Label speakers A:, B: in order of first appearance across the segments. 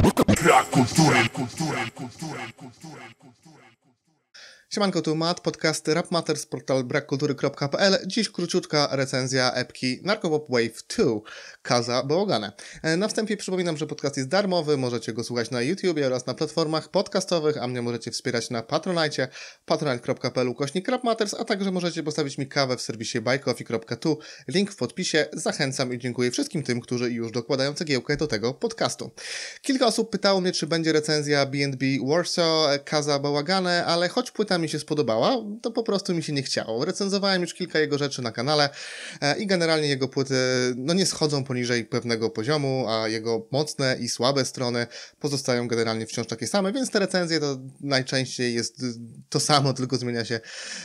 A: cultura, cultura, cultura, cultura, cultura, cultura. Siemanko, tu Matt, podcast Rap Matters, portal brakkultury.pl. Dziś króciutka recenzja epki Narcopop Wave 2 Kaza Bałagane. Na wstępie przypominam, że podcast jest darmowy, możecie go słuchać na YouTubie oraz na platformach podcastowych, a mnie możecie wspierać na Patronite, patronite.pl ukośnik Matters, a także możecie postawić mi kawę w serwisie buycoffee.tu. Link w podpisie. Zachęcam i dziękuję wszystkim tym, którzy już dokładają cegiełkę do tego podcastu. Kilka osób pytało mnie, czy będzie recenzja B&B Warsaw Kaza Bałagane, ale choć płyta mi się spodobała, to po prostu mi się nie chciało. Recenzowałem już kilka jego rzeczy na kanale e, i generalnie jego płyty no, nie schodzą poniżej pewnego poziomu, a jego mocne i słabe strony pozostają generalnie wciąż takie same, więc te recenzje to najczęściej jest y, to samo, tylko zmienia się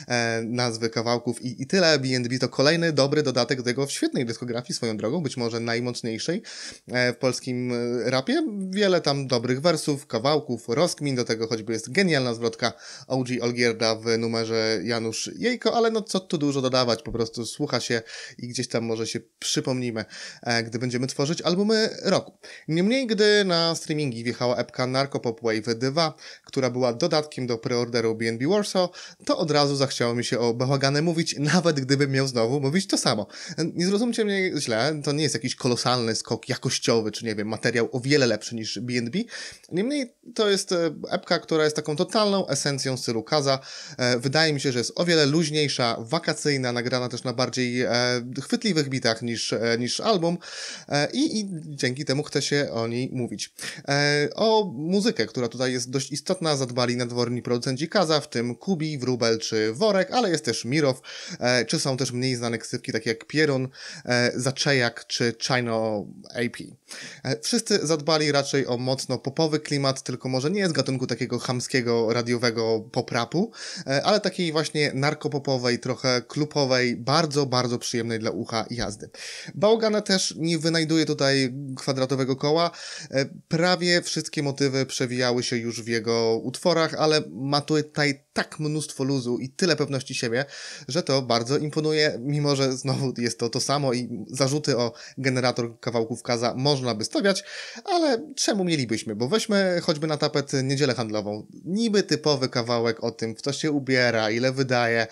A: e, nazwy kawałków i, i tyle. B&B to kolejny dobry dodatek do jego świetnej dyskografii swoją drogą, być może najmocniejszej e, w polskim rapie. Wiele tam dobrych wersów, kawałków, rozkmin, do tego choćby jest genialna zwrotka OG Olgier Gerda w numerze Janusz Jejko, ale no co tu dużo dodawać, po prostu słucha się i gdzieś tam może się przypomnimy, e, gdy będziemy tworzyć albumy roku. Niemniej, gdy na streamingi wjechała epka Narco Pop Wave 2, która była dodatkiem do preorderu BNB Warsaw, to od razu zachciało mi się o bałagany mówić, nawet gdybym miał znowu mówić to samo. Nie zrozumcie mnie źle, to nie jest jakiś kolosalny skok jakościowy, czy nie wiem, materiał o wiele lepszy niż BNB. Niemniej to jest e, epka, która jest taką totalną esencją stylu Kaza, E, wydaje mi się, że jest o wiele luźniejsza, wakacyjna, nagrana też na bardziej e, chwytliwych bitach niż, e, niż album I, i dzięki temu chce się o niej mówić. O muzykę, która tutaj jest dość istotna, zadbali nadworni producenci Kaza, w tym Kubi, Wrubel czy Worek, ale jest też Mirow, czy są też mniej znane ksywki takie jak Pierun, Zaczejak czy Chino AP. E, wszyscy zadbali raczej o mocno popowy klimat, tylko może nie z gatunku takiego chamskiego, radiowego poprapu, e, ale takiej właśnie narkopopowej, trochę klubowej, bardzo, bardzo przyjemnej dla ucha jazdy. Bałgana też nie wynajduje tutaj kwadratowego koła. E, prawie wszystkie motywy przewijały się już w jego utworach, ale ma tutaj tak mnóstwo luzu i tyle pewności siebie, że to bardzo imponuje, mimo że znowu jest to to samo i zarzuty o generator kawałków kaza może można by stawiać, ale czemu mielibyśmy? Bo weźmy choćby na tapet niedzielę handlową. Niby typowy kawałek o tym, w co się ubiera, ile wydaje,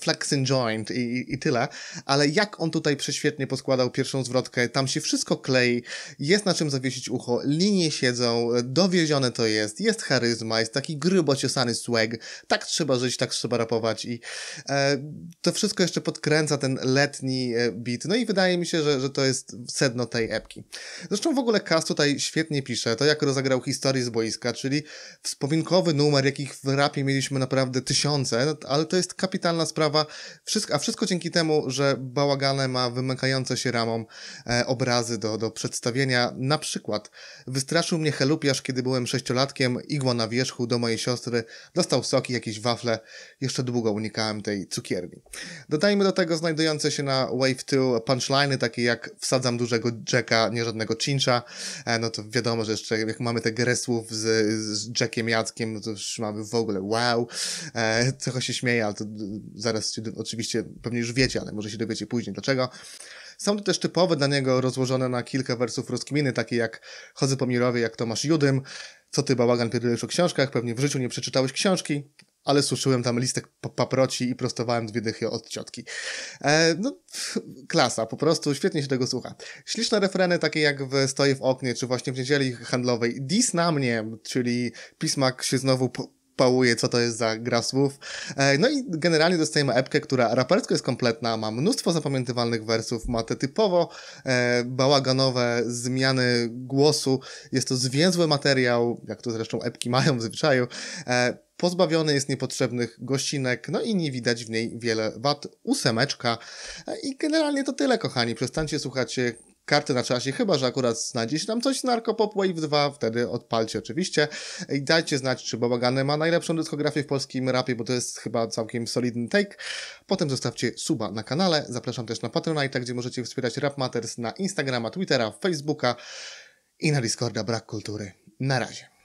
A: flex and joint i, i, tyle, ale jak on tutaj prześwietnie poskładał pierwszą zwrotkę, tam się wszystko klei, jest na czym zawiesić ucho, linie siedzą, dowiezione to jest, jest charyzma, jest taki grubo swag, tak trzeba żyć, tak trzeba rapować i e, to wszystko jeszcze podkręca ten letni e, bit, no i wydaje mi się, że, że to jest sedno tej epki. Zresztą w ogóle Kas tutaj świetnie pisze to, jak rozegrał historię z boiska, czyli wspominkowy numer, jakich w rapie mieliśmy naprawdę tysiące, no, ale to jest kapitalna sprawa, wszystko, a wszystko dzięki temu, że bałagane ma wymykające się ramą e, obrazy do, do przedstawienia. Na przykład wystraszył mnie Helupiarz, kiedy byłem sześciolatkiem, igła na wierzchu do mojej siostry, dostał soki, jakieś wafle, jeszcze długo unikałem tej cukierni. Dodajmy do tego znajdujące się na Wave 2 punchliny, takie jak wsadzam dużego Jacka, nie żadnego pewnego Cincha, e, no to wiadomo, że jeszcze jak mamy te grę słów z, z Jackiem Jackiem, no to już mamy w ogóle wow, e, trochę się śmieję, ale to y, zaraz się, oczywiście pewnie już wiecie, ale może się dowiecie później dlaczego. Są to też typowe dla niego rozłożone na kilka wersów rozkminy, takie jak Chodzę po Mirowie, jak Tomasz Judym, co ty bałagan pierdolisz o książkach, pewnie w życiu nie przeczytałeś książki, ale suszyłem tam listek paproci i prostowałem dwie dychy od ciotki. E, no, klasa, po prostu świetnie się tego słucha. Śliczne refreny, takie jak w Stoję w oknie, czy właśnie w niedzieli handlowej. Dis na mnie, czyli pismak się znowu po pałuje, co to jest za gra słów. No i generalnie dostajemy epkę, która rapersko jest kompletna, ma mnóstwo zapamiętywalnych wersów, ma te typowo e, bałaganowe zmiany głosu. Jest to zwięzły materiał, jak to zresztą epki mają w zwyczaju. E, pozbawiony jest niepotrzebnych gościnek, no i nie widać w niej wiele wad. Ósemeczka. E, I generalnie to tyle, kochani. Przestańcie słuchać karty na czasie, chyba że akurat znajdziecie tam coś z Narkopop Wave 2, wtedy odpalcie oczywiście i dajcie znać, czy Babagany ma najlepszą dyskografię w polskim rapie, bo to jest chyba całkiem solidny take. Potem zostawcie suba na kanale, zapraszam też na Patronite, gdzie możecie wspierać Rap Matters na Instagrama, Twittera, Facebooka i na Discorda Brak Kultury. Na razie.